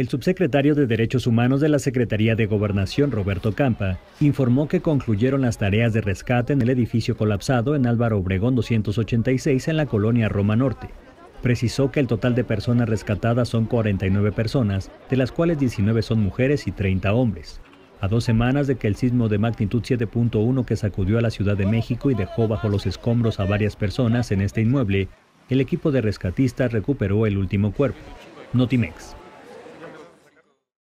El subsecretario de Derechos Humanos de la Secretaría de Gobernación, Roberto Campa, informó que concluyeron las tareas de rescate en el edificio colapsado en Álvaro Obregón 286 en la colonia Roma Norte. Precisó que el total de personas rescatadas son 49 personas, de las cuales 19 son mujeres y 30 hombres. A dos semanas de que el sismo de magnitud 7.1 que sacudió a la Ciudad de México y dejó bajo los escombros a varias personas en este inmueble, el equipo de rescatistas recuperó el último cuerpo. Notimex.